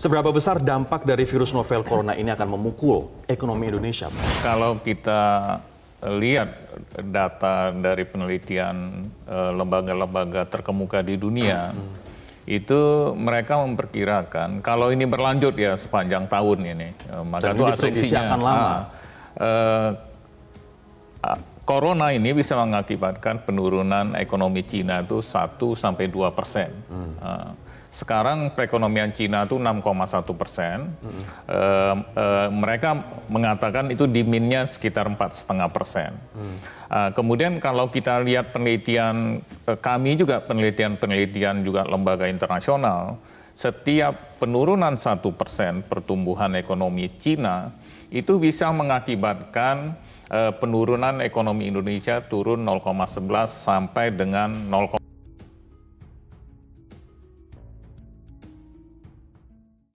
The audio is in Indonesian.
Seberapa besar dampak dari virus novel corona ini akan memukul ekonomi Indonesia? Kalau kita eh, lihat data dari penelitian eh, lembaga-lembaga terkemuka di dunia, hmm. itu mereka memperkirakan kalau ini berlanjut ya sepanjang tahun ini, eh, maka itu asumsinya akan lama. Ah, eh, ah, Corona ini bisa mengakibatkan penurunan ekonomi Cina itu 1 sampai 2 persen. Hmm. Ah, sekarang perekonomian Cina itu 6,1 persen. Hmm. Uh, uh, mereka mengatakan itu diminnya sekitar 4,5 persen. Hmm. Uh, kemudian kalau kita lihat penelitian uh, kami juga penelitian-penelitian juga lembaga internasional, setiap penurunan satu persen pertumbuhan ekonomi Cina itu bisa mengakibatkan penurunan ekonomi Indonesia turun 0,11 sampai dengan 0,